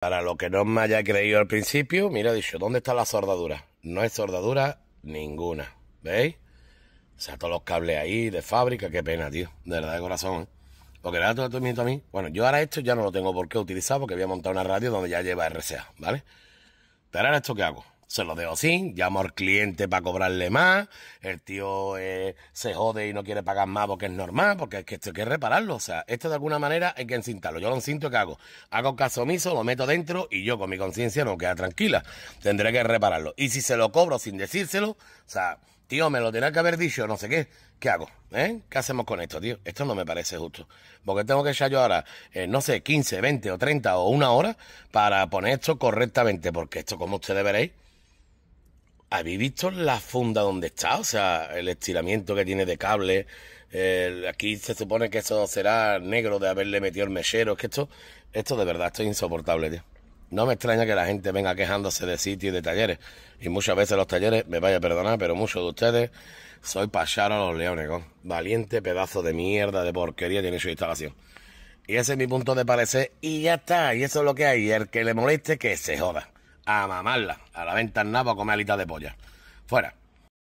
Para lo que no me haya creído al principio, mira, he dicho, ¿dónde está la soldadura? No hay soldadura ninguna, ¿veis? O sea, todos los cables ahí de fábrica, qué pena, tío. De verdad, de corazón, ¿eh? Porque era todo el a mí. Bueno, yo ahora esto ya no lo tengo por qué utilizar porque voy a montar una radio donde ya lleva RCA, ¿vale? Pero ahora esto que hago se lo dejo sin, llamo al cliente para cobrarle más, el tío eh, se jode y no quiere pagar más porque es normal, porque es que esto hay que repararlo, o sea, esto de alguna manera hay que encintarlo, yo lo encinto, ¿qué hago? Hago caso omiso, lo meto dentro y yo con mi conciencia no queda tranquila, tendré que repararlo. Y si se lo cobro sin decírselo, o sea, tío, me lo tenía que haber dicho, no sé qué. ¿Qué hago? ¿Eh? ¿Qué hacemos con esto, tío? Esto no me parece justo. Porque tengo que echar yo ahora, eh, no sé, 15, 20 o 30 o una hora para poner esto correctamente. Porque esto, como ustedes veréis, ¿habéis visto la funda donde está? O sea, el estiramiento que tiene de cable. aquí se supone que eso será negro de haberle metido el mechero. Es que esto, esto de verdad, esto es insoportable, tío. No me extraña que la gente venga quejándose de sitios y de talleres. Y muchas veces los talleres, me vaya a perdonar, pero muchos de ustedes soy pasar a los leones, con valiente pedazo de mierda, de porquería tiene su instalación. Y ese es mi punto de parecer y ya está, y eso es lo que hay. Y el que le moleste, que se joda a mamarla. A la venta para comer alitas de polla. Fuera.